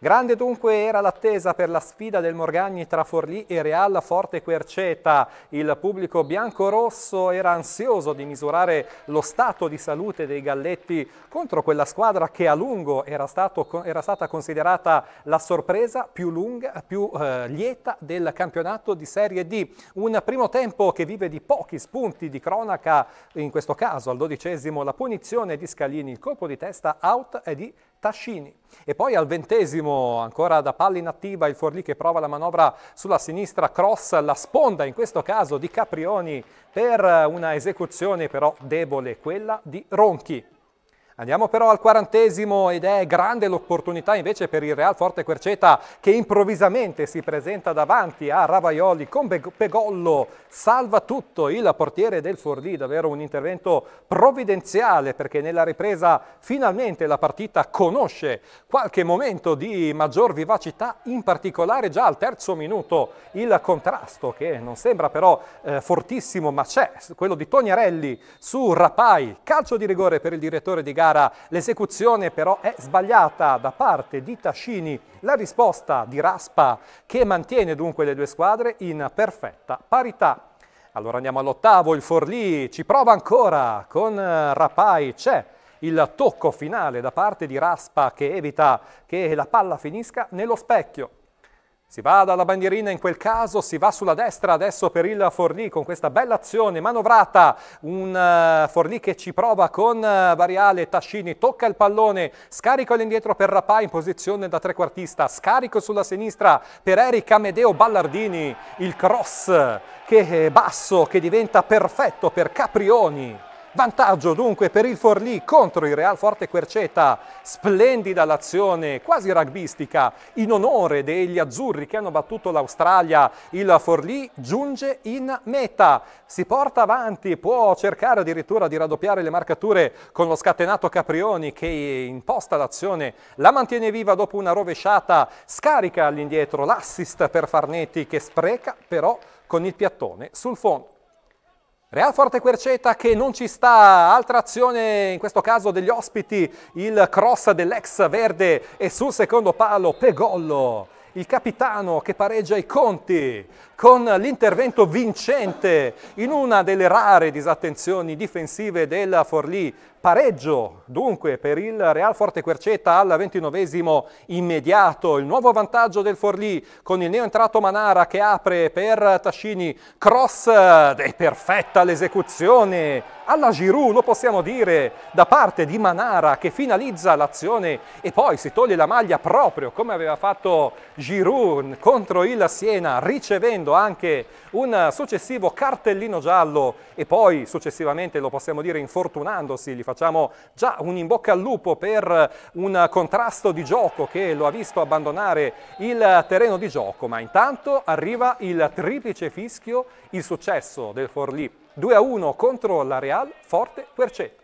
Grande dunque era l'attesa per la sfida del Morgagni tra Forlì e Real Forte Querceta. Il pubblico bianco-rosso era ansioso di misurare lo stato di salute dei Galletti contro quella squadra che a lungo era, stato, era stata considerata la sorpresa più, lunga, più eh, lieta del campionato di Serie D. Un primo tempo che vive di pochi spunti di cronaca, in questo caso al dodicesimo la punizione di Scalini, il colpo di testa out è di Tascini. E poi al ventesimo, ancora da palla inattiva, il Forlì che prova la manovra sulla sinistra, cross la sponda, in questo caso di Caprioni, per una esecuzione però debole, quella di Ronchi. Andiamo però al quarantesimo ed è grande l'opportunità invece per il Real Forte Querceta che improvvisamente si presenta davanti a Ravaioli con Pegollo, salva tutto il portiere del Forlì, davvero un intervento provvidenziale perché nella ripresa finalmente la partita conosce qualche momento di maggior vivacità, in particolare già al terzo minuto il contrasto che non sembra però eh, fortissimo ma c'è, quello di Tognarelli su Rapai, calcio di rigore per il direttore di gara gara. L'esecuzione però è sbagliata da parte di Tascini, la risposta di Raspa che mantiene dunque le due squadre in perfetta parità. Allora andiamo all'ottavo, il Forlì ci prova ancora con eh, Rapai, c'è il tocco finale da parte di Raspa che evita che la palla finisca nello specchio. Si va dalla bandierina in quel caso, si va sulla destra adesso per il Forlì con questa bella azione manovrata, un eh, Forlì che ci prova con eh, Variale, Tascini, tocca il pallone, scarico all'indietro per Rapà in posizione da trequartista, scarico sulla sinistra per Eric Amedeo Ballardini, il cross che è basso, che diventa perfetto per Caprioni. Vantaggio dunque per il Forlì contro il Real Forte Querceta. Splendida l'azione quasi rugbistica in onore degli azzurri che hanno battuto l'Australia. Il Forlì giunge in meta, si porta avanti, può cercare addirittura di raddoppiare le marcature con lo scatenato Caprioni che imposta l'azione, la mantiene viva dopo una rovesciata, scarica all'indietro l'assist per Farnetti che spreca però con il piattone sul fondo. Real Forte Querceta che non ci sta, altra azione in questo caso degli ospiti, il cross dell'ex verde e sul secondo palo Pegollo, il capitano che pareggia i conti con l'intervento vincente in una delle rare disattenzioni difensive del Forlì Pareggio dunque per il Real Forte Querceta al ventinovesimo immediato, il nuovo vantaggio del Forlì con il neo entrato Manara che apre per Tascini, cross è perfetta l'esecuzione alla Giroud lo possiamo dire da parte di Manara che finalizza l'azione e poi si toglie la maglia proprio come aveva fatto Giroud contro il Siena ricevendo anche un successivo cartellino giallo e poi successivamente lo possiamo dire infortunandosi gli facciamo già un in bocca al lupo per un contrasto di gioco che lo ha visto abbandonare il terreno di gioco, ma intanto arriva il triplice fischio, il successo del Forlì 2 a 1 contro la Real Forte Quercè.